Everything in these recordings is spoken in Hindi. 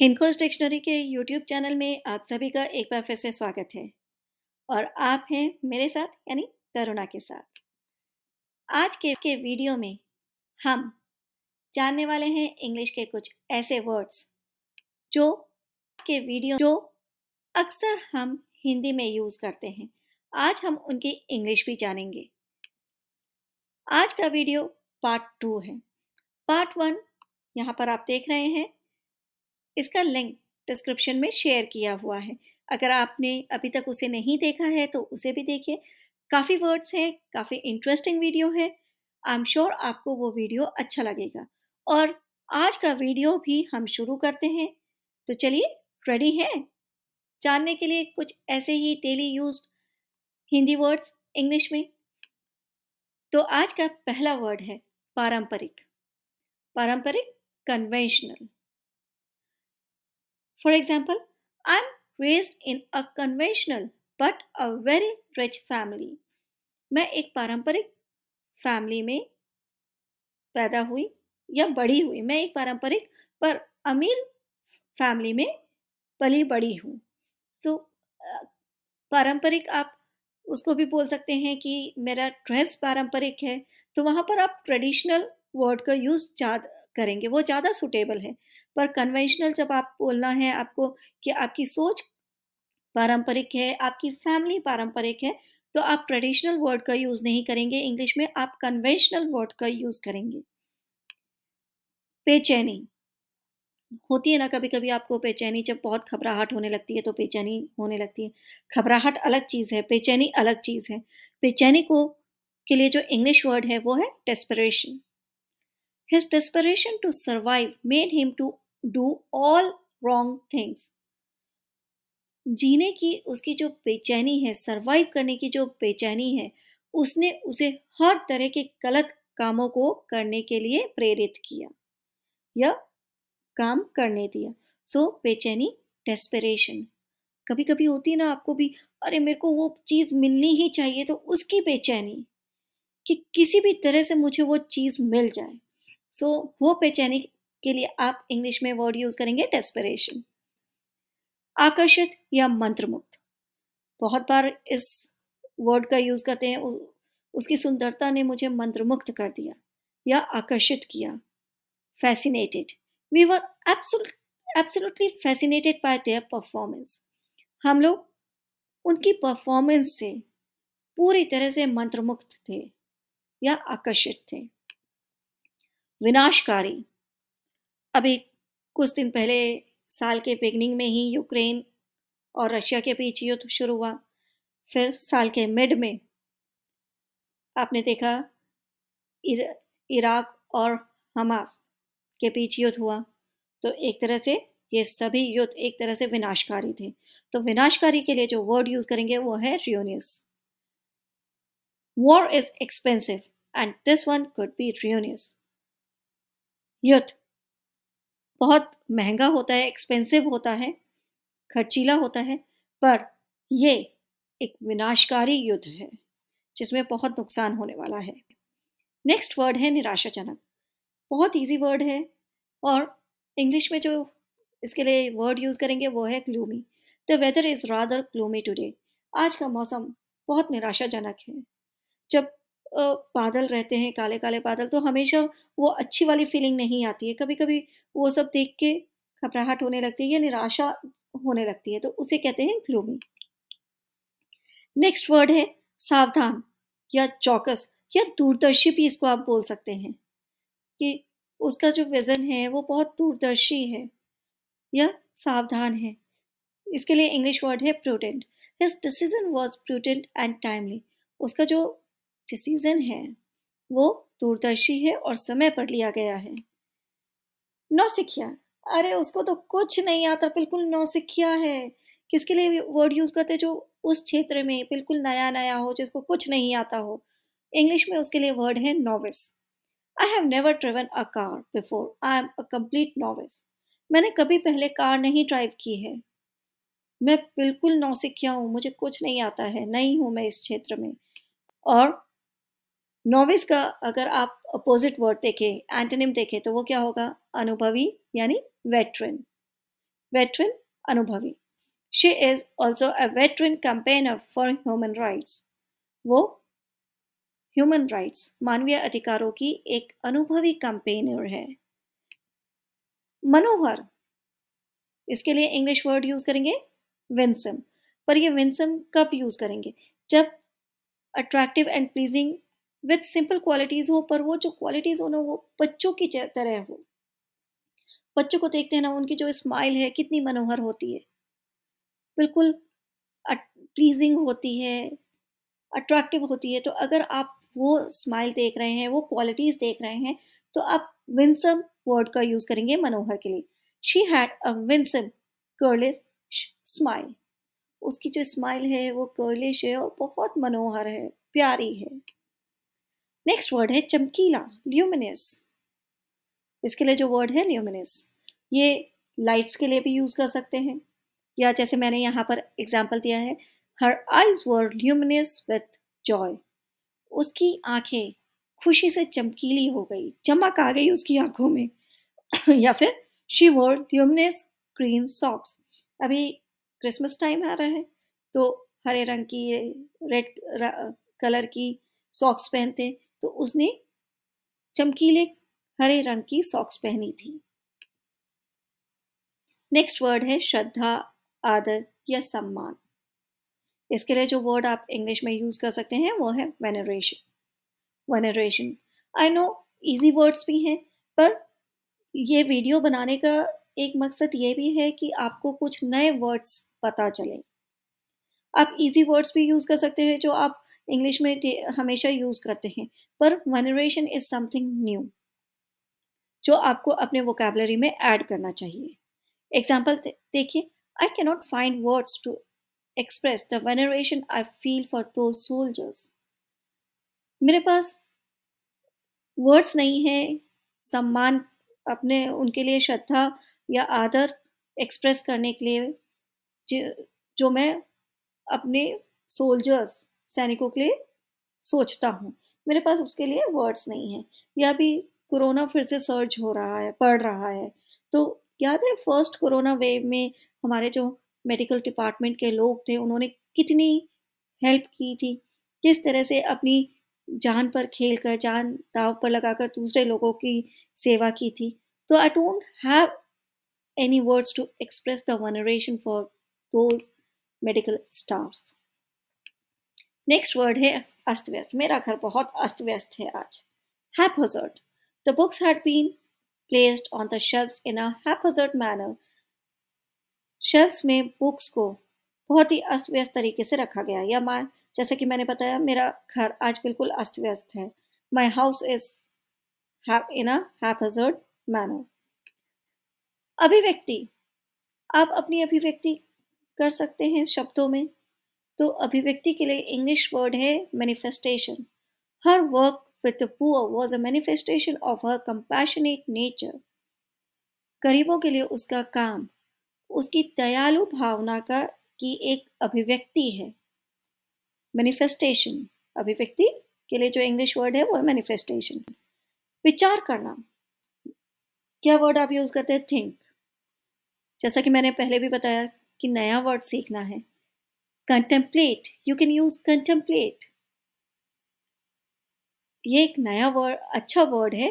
हिंदोज डिक्शनरी के यूट्यूब चैनल में आप सभी का एक बार फिर से स्वागत है और आप हैं मेरे साथ यानी करुणा के साथ आज के के वीडियो में हम जानने वाले हैं इंग्लिश के कुछ ऐसे वर्ड्स जो के वीडियो जो अक्सर हम हिंदी में यूज़ करते हैं आज हम उनकी इंग्लिश भी जानेंगे आज का वीडियो पार्ट टू है पार्ट वन यहाँ पर आप देख रहे हैं इसका लिंक डिस्क्रिप्शन में शेयर किया हुआ है अगर आपने अभी तक उसे नहीं देखा है तो उसे भी देखिए काफ़ी वर्ड्स हैं काफ़ी इंटरेस्टिंग वीडियो है आई एम श्योर आपको वो वीडियो अच्छा लगेगा और आज का वीडियो भी हम शुरू करते हैं तो चलिए रेडी हैं जानने के लिए कुछ ऐसे ही daily use Hindi words English में तो आज का पहला वर्ड है पारंपरिक पारंपरिक conventional For example, I'm raised in a conventional but a very rich family. मैं एक पारंपरिक फैमिली में पैदा हुई या बड़ी हुई मैं एक पारंपरिक पर अमीर फैमिली में पली बड़ी हूँ सो so, पारंपरिक आप उसको भी बोल सकते हैं कि मेरा ड्रेस पारंपरिक है तो वहाँ पर आप ट्रेडिशनल वर्ड का यूज़ ज़्यादा करेंगे वो ज़्यादा सुटेबल है पर कन्वेंशनल जब आप बोलना है आपको कि आपकी सोच पारंपरिक है आपकी फैमिली पारंपरिक है तो आप ट्रेडिशनल वर्ड का यूज़ नहीं करेंगे इंग्लिश में आप कन्वेंशनल वर्ड का यूज़ करेंगे बेचैनी होती है ना कभी कभी आपको बेचैनी जब बहुत घबराहट होने लगती है तो बेचैनी होने लगती है घबराहट अलग चीज़ है बेचैनी अलग चीज़ है बेचैनी को के लिए जो इंग्लिश वर्ड है वो है desperation his desperation to survive made him to do all wrong things जीने की उसकी जो बेचैनी है सरवाइव करने की जो बेचैनी है उसने उसे हर तरह के गलत कामों को करने के लिए प्रेरित किया या काम करने दिया सो so, बेचैनी डेस्परेशन कभी कभी होती है ना आपको भी अरे मेरे को वो चीज़ मिलनी ही चाहिए तो उसकी बेचैनी कि किसी भी तरह से मुझे वो चीज़ मिल जाए सो so, वो बेचैनी के लिए आप इंग्लिश में वर्ड यूज करेंगे डेस्परेशन आकर्षित या मंत्रमुक्त बहुत बार इस वर्ड का यूज करते हैं उसकी सुंदरता ने मुझे मंत्रमुक्त कर दिया या आकर्षित किया fascinated we were absolutely fascinated by their performance हम लोग उनकी परफॉर्मेंस से पूरी तरह से मंत्रमुक्त थे या आकर्षित थे विनाशकारी अभी कुछ दिन पहले साल के बिगनिंग में ही यूक्रेन और रशिया के बीच युद्ध शुरू हुआ फिर साल के मिड में आपने देखा इर, इराक और हमास के बीच युद्ध हुआ तो एक तरह से ये सभी युद्ध एक तरह से विनाशकारी थे तो विनाशकारी के लिए जो वर्ड यूज करेंगे वो है ruinous war is expensive and this one could be ruinous युद्ध बहुत महंगा होता है एक्सपेंसिव होता है खर्चीला होता है पर ये एक विनाशकारी युद्ध है जिसमें बहुत नुकसान होने वाला है नेक्स्ट वर्ड है निराशाजनक बहुत इजी वर्ड है और इंग्लिश में जो इसके लिए वर्ड यूज़ करेंगे वो है gloomy the weather is rather gloomy today आज का मौसम बहुत निराशाजनक है जब बादल रहते हैं काले काले बादल तो हमेशा वो अच्छी वाली फीलिंग नहीं आती है कभी कभी वो सब देख के घबराहट होने लगती है या निराशा होने लगती है तो उसे कहते हैं ग्लूमी नेक्स्ट वर्ड है सावधान या चौकस या दूरदर्शी भी इसको आप बोल सकते हैं कि उसका जो विज़न है वो बहुत दूरदर्शी है या सावधान है इसके लिए इंग्लिश वर्ड है prudent his decision was prudent and timely उसका जो डिसीजन है वो दूरदर्शी है और समय पर लिया गया है नौसिखिया अरे उसको तो कुछ नहीं आता बिल्कुल नौसिखिया है किसके लिए वर्ड यूज़ करते जो उस क्षेत्र में बिल्कुल नया नया हो जिसको कुछ नहीं आता हो इंग्लिश में उसके लिए वर्ड है novice I have never driven a car before I am a complete novice मैंने कभी पहले कार नहीं ड्राइव की है मैं बिल्कुल नौसिखिया हूँ मुझे कुछ नहीं आता है नहीं हूँ मैं इस क्षेत्र में और नॉविस का अगर आप अपोजिट वर्ड देखें एंटनिम देखें तो वो क्या होगा अनुभवी यानी वेटरन वेटरन अनुभवी she is also a veteran campaigner for human rights वो ह्यूमन राइट्स मानवीय अधिकारों की एक अनुभवी कैंपेनर है मनोहर इसके लिए इंग्लिश वर्ड यूज करेंगे विंसम पर ये विंसम कब यूज करेंगे जब attractive and pleasing with simple qualities हो पर वो जो क्वालिटीज़ हो ना वो बच्चों की तरह हो बच्चों को देखते हैं ना उनकी जो स्माइल है कितनी मनोहर होती है बिल्कुल प्लीजिंग होती है अट्रैक्टिव होती है तो अगर आप वो स्माइल देख रहे हैं वो क्वालिटीज़ देख रहे हैं तो आप विंसम वर्ड का यूज़ करेंगे मनोहर के लिए she had a winsome girlish smile उसकी जो स्माइल है वो कर्लिश है और बहुत मनोहर है प्यारी है नेक्स्ट वर्ड है चमकीला ल्यूमिनस इसके लिए जो वर्ड है ल्यूमिनस ये लाइट्स के लिए भी यूज़ कर सकते हैं या जैसे मैंने यहाँ पर एग्जाम्पल दिया है her eyes were luminous with joy उसकी आंखें खुशी से चमकीली हो गई चमक आ गई उसकी आंखों में या फिर she wore luminous green socks अभी क्रिसमस टाइम आ रहा है तो हरे रंग की रेड कलर की सॉक्स पहनते हैं तो उसने चमकीले हरे रंग की सॉक्स पहनी थी नेक्स्ट वर्ड है श्रद्धा आदर या सम्मान इसके लिए जो वर्ड आप इंग्लिश में यूज कर सकते हैं वो है veneration veneration I know easy words भी हैं पर ये वीडियो बनाने का एक मकसद ये भी है कि आपको कुछ नए वर्ड्स पता चले आप इजी वर्ड्स भी यूज़ कर सकते हैं जो आप इंग्लिश में हमेशा यूज़ करते हैं पर वनरेशन इज़ समथिंग न्यू जो आपको अपने वोकेबलरी में ऐड करना चाहिए एग्जाम्पल देखिए I not find words to express the veneration I feel for those soldiers मेरे पास वर्ड्स नहीं है सम्मान अपने उनके लिए श्रद्धा या आदर एक्सप्रेस करने के लिए जो मैं अपने सोल्जर्स सैनिकों के लिए सोचता हूँ मेरे पास उसके लिए वर्ड्स नहीं है या भी कोरोना फिर से सर्ज हो रहा है पढ़ रहा है तो याद है फर्स्ट कोरोना वेव में हमारे जो मेडिकल डिपार्टमेंट के लोग थे उन्होंने कितनी हेल्प की थी किस तरह से अपनी जान पर खेल कर जान दाव पर लगाकर दूसरे लोगों की सेवा की थी तो I don't have any words to express the veneration for those medical staff next word है अस्त व्यस्त मेरा घर बहुत अस्त व्यस्त है आज haphazard. The books had been placed on the shelves in a haphazard manner shelves में बुक्स को बहुत ही अस्त व्यस्त तरीके से रखा गया या मैं जैसे कि मैंने बताया मेरा घर आज बिल्कुल अस्त व्यस्त है my house is in haphazard manner अभिव्यक्ति आप अपनी अभिव्यक्ति कर सकते हैं शब्दों में तो अभिव्यक्ति के लिए इंग्लिश वर्ड है manifestation her work with poor was a manifestation of her compassionate nature गरीबों के लिए उसका काम उसकी दयालु भावना का की एक अभिव्यक्ति है मैनिफेस्टेशन अभिव्यक्ति के लिए जो इंग्लिश वर्ड है वो है मैनिफेस्टेशन विचार करना क्या वर्ड आप यूज़ करते हैं थिंक जैसा कि मैंने पहले भी बताया कि नया वर्ड सीखना है contemplate you can use contemplate ये एक नया वर्ड अच्छा वर्ड है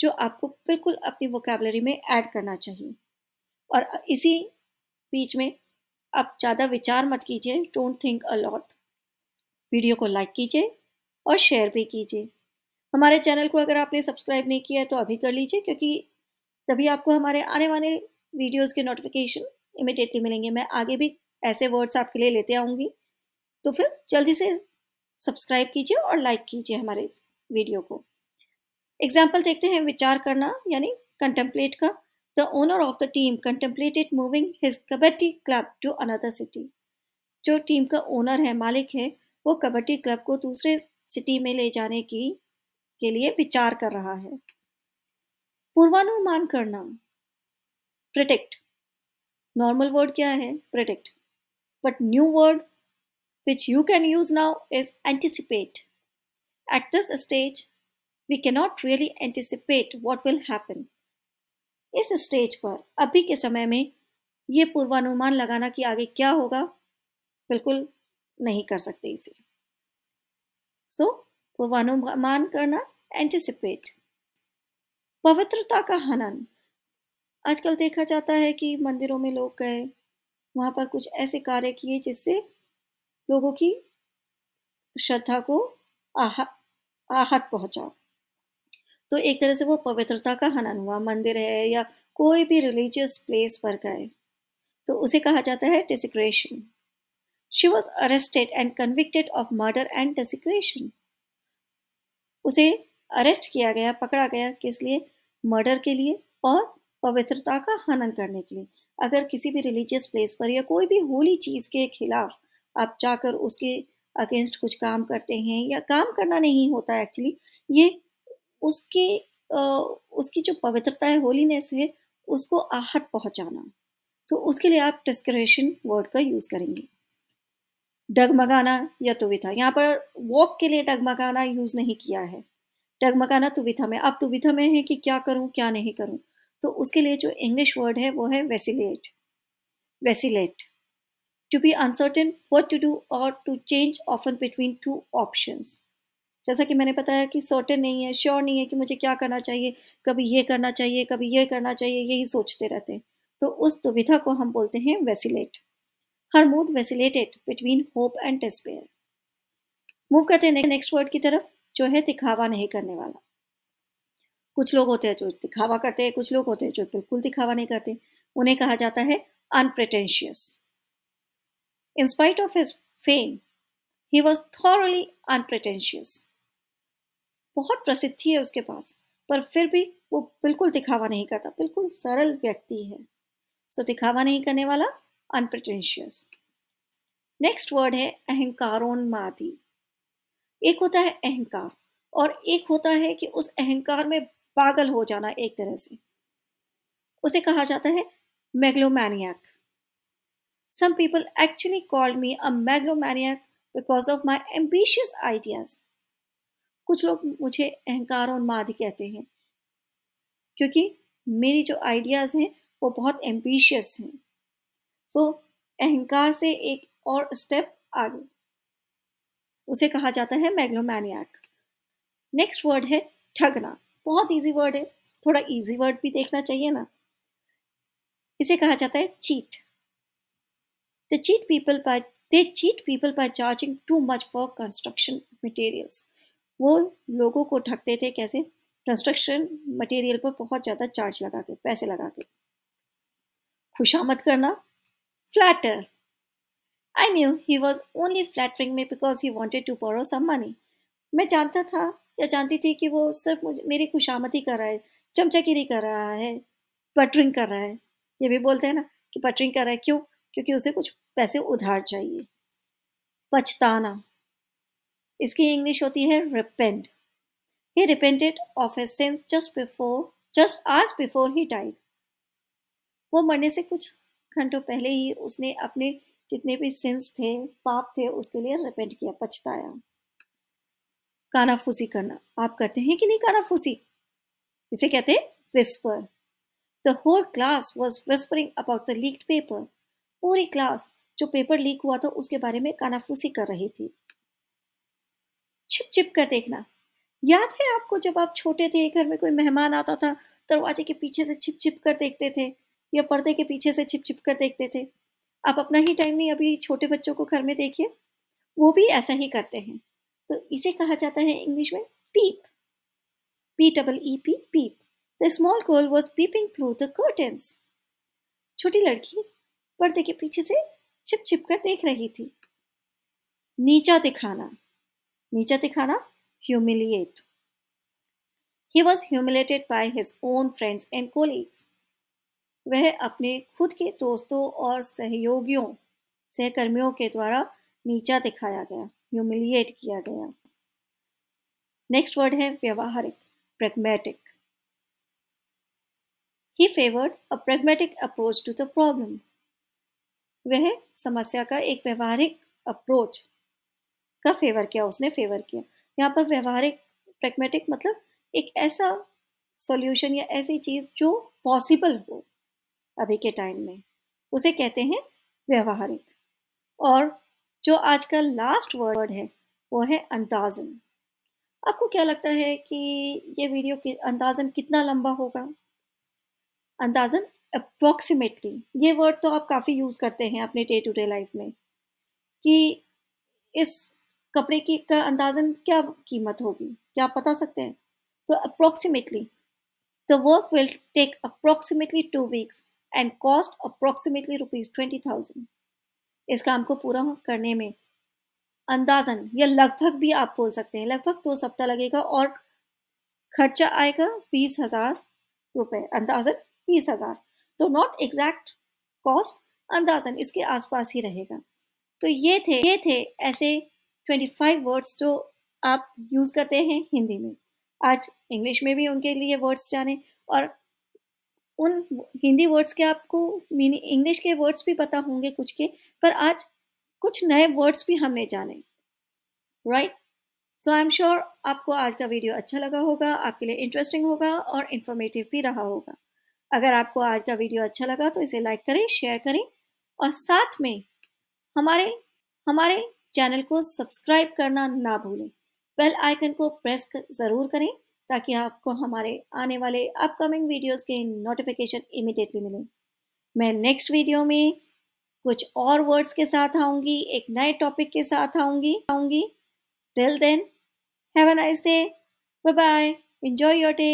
जो आपको बिल्कुल अपनी वोकेबलरी में ऐड करना चाहिए और इसी बीच में आप ज़्यादा विचार मत कीजिए डोंट थिंक अलॉट वीडियो को लाइक कीजिए और शेयर भी कीजिए हमारे चैनल को अगर आपने सब्सक्राइब नहीं किया है तो अभी कर लीजिए क्योंकि तभी आपको हमारे आने वाले वीडियोस के नोटिफिकेशन इमिडिएटली मिलेंगे मैं आगे भी ऐसे वर्ड्स आपके लिए लेते आऊँगी तो फिर जल्दी से सब्सक्राइब कीजिए और लाइक कीजिए हमारे वीडियो को एग्जाम्पल देखते हैं विचार करना यानी कंटेम्पलेट का the owner of the team contemplated moving his kabaddi club to another city जो टीम का ओनर है मालिक है वो कबड्डी क्लब को दूसरे सिटी में ले जाने की के लिए विचार कर रहा है पूर्वानुमान करना प्रोटेक्ट नॉर्मल वर्ड क्या है protect But new word which you can use now is anticipate. At this stage, we cannot really anticipate what will happen. इस स्टेज पर अभी के समय में ये पूर्वानुमान लगाना कि आगे क्या होगा बिल्कुल नहीं कर सकते इसे सो so, पूर्वानुमान करना एंटिसिपेट पवित्रता का हनन आजकल देखा जाता है कि मंदिरों में लोग गए वहाँ पर कुछ ऐसे कार्य किए जिससे लोगों की श्रद्धा को आह आहत पहुँचा तो एक तरह से वो पवित्रता का हनन हुआ मंदिर है या कोई भी रिलीजियस प्लेस पर गए तो उसे कहा जाता है desecration she was arrested and convicted of murder and desecration उसे अरेस्ट किया गया पकड़ा गया किस लिए मर्डर के लिए और पवित्रता का हनन करने के लिए अगर किसी भी रिलीजियस प्लेस पर या कोई भी होली चीज़ के खिलाफ आप जाकर उसके अगेंस्ट कुछ काम करते हैं या काम करना नहीं होता एक्चुअली ये उसके उसकी जो पवित्रता है होलीनेस है उसको आहत पहुंचाना तो उसके लिए आप डिस्क्रेशन वर्ड का यूज़ करेंगे डगमगाना या तुविथा यहाँ पर वॉक के लिए डगमगाना यूज़ नहीं किया है डगमगाना तुविथा में अब तुविथा में है कि क्या करूँ क्या नहीं करूँ तो उसके लिए जो इंग्लिश वर्ड है वो है vacillate vacillate to be uncertain what to do और to change often between two option जैसा कि मैंने बताया कि सर्टेन नहीं है श्योर नहीं है कि मुझे क्या करना चाहिए कभी ये करना चाहिए कभी ये करना चाहिए यही सोचते रहते हैं तो उस दुविधा को हम बोलते हैं vacillate her mood vacillated between hope and despair move करते हैं नेक्स्ट वर्ड की तरफ जो है दिखावा नहीं करने वाला कुछ लोग होते हैं जो दिखावा करते हैं कुछ लोग होते हैं जो बिल्कुल दिखावा नहीं करते उन्हें कहा जाता है unpretentious In spite of his fame, he was thoroughly बहुत प्रसिद्धि है उसके पास पर फिर भी वो बिल्कुल दिखावा नहीं करता बिल्कुल सरल व्यक्ति है सो so, दिखावा नहीं करने वाला अनप्रिटेंशियस नेक्स्ट वर्ड है अहंकारोन्मादी एक होता है अहंकार और एक होता है कि उस अहंकार में पागल हो जाना एक तरह से उसे कहा जाता है megalomaniac some people actually called me a megalomaniac because of my ambitious ideas कुछ लोग मुझे अहंकार और माद कहते हैं क्योंकि मेरी जो आइडियाज़ हैं वो बहुत एम्बिशियस हैं सो so, अहंकार से एक और स्टेप आगे उसे कहा जाता है मैग्लोमैनियक नेक्स्ट वर्ड है ठगना बहुत ईजी वर्ड है थोड़ा ईजी वर्ड भी देखना चाहिए ना इसे कहा जाता है cheat the cheat people by they cheat people by charging too much for construction materials वो लोगों को ठगते थे कैसे कंस्ट्रक्शन मटेरियल पर बहुत ज़्यादा चार्ज लगा के पैसे लगा के खुशामद करना flatter I knew he was only flattering me because he wanted to borrow some money मैं जानता था या जानती थी कि वो सिर्फ मुझे मेरी खुशामद ही कर रहा है चमचागिरी कर रहा है पटरिंग कर रहा है ये भी बोलते हैं ना कि पटरिंग कर रहा है क्यों क्योंकि उसे कुछ पैसे उधार चाहिए पछताना इसकी इंग्लिश होती है repent he repented of a sense just before just आज बिफोर ही डाइड वो मरने से कुछ घंटों पहले ही उसने अपने जितने भी सिंस थे पाप थे उसके लिए रिपेंट किया पछताया कानाफूसी करना आप करते हैं कि नहीं कानाफूसी इसे कहते हैं whisper the whole class was whispering about the leak paper पूरी क्लास जो पेपर लीक हुआ था उसके बारे में कानाफूसी कर रही थी छिप छिप कर देखना याद है आपको जब आप छोटे थे घर में कोई मेहमान आता था दरवाजे के पीछे से छिप छिप कर देखते थे या पर्दे के पीछे से छिप छिप कर देखते थे आप अपना ही टाइम नहीं अभी छोटे बच्चों को घर में देखिए वो भी ऐसा ही करते हैं तो इसे कहा जाता है इंग्लिश में peep P double E P peep the small girl was peeping through the curtains छोटी लड़की पर्दे के पीछे से छिप छिप कर देख रही थी नीचा दिखाना नीचा दिखाना humiliate he was humiliated by his own friends and colleagues वह अपने खुद के दोस्तों और सहयोगियों सहकर्मियों के द्वारा नीचा दिखाया गया ह्यूमिलिएट किया गया नेक्स्ट वर्ड है व्यवहारिक pragmatic he favoured a pragmatic approach to the problem वह समस्या का एक व्यवहारिक अप्रोच का फेवर किया उसने फेवर किया यहाँ पर व्यवहारिक प्रेगमेटिक मतलब एक ऐसा सॉल्यूशन या ऐसी चीज़ जो पॉसिबल हो अभी के टाइम में उसे कहते हैं व्यवहारिक और जो आज का लास्ट वर्ड है वो है अंदाजन आपको क्या लगता है कि ये वीडियो कि अंदाजन कितना लंबा होगा अंदाजन अप्रोक्सीमेटली ये वर्ड तो आप काफ़ी यूज़ करते हैं अपने डे टू डे लाइफ में कि इस कपड़े की का अंदाजन क्या कीमत होगी क्या आप बता सकते हैं तो approximately the work will take approximately two weeks and cost approximately rupees twenty thousand इस काम को पूरा करने में अंदाजन या लगभग भी आप बोल सकते हैं लगभग दो सप्ताह लगेगा और खर्चा आएगा बीस हजार रुपये अंदाजन बीस हजार तो नॉट एग्जैक्ट कॉस्ट अंदाजन इसके आसपास ही रहेगा तो ये थे ये थे ऐसे ट्वेंटी फाइव वर्ड्स जो आप यूज़ करते हैं हिंदी में आज इंग्लिश में भी उनके लिए वर्ड्स जाने और उन हिंदी वर्ड्स के आपको मीनिंग इंग्लिश के वर्ड्स भी पता होंगे कुछ के पर आज कुछ नए वर्ड्स भी हमने जाने right so I am sure आपको आज का वीडियो अच्छा लगा होगा आपके लिए इंटरेस्टिंग होगा और इन्फॉर्मेटिव भी रहा होगा अगर आपको आज का वीडियो अच्छा लगा तो इसे लाइक करें शेयर करें और साथ में हमारे हमारे चैनल को सब्सक्राइब करना ना भूलें बेल आइकन को प्रेस कर, ज़रूर करें ताकि आपको हमारे आने वाले अपकमिंग वीडियोस के नोटिफिकेशन इमिडिएटली मिले मैं नेक्स्ट वीडियो में कुछ और वर्ड्स के साथ आऊँगी एक नए टॉपिक के साथ आऊँगी आऊँगी till then have a nice day bye bye enjoy your day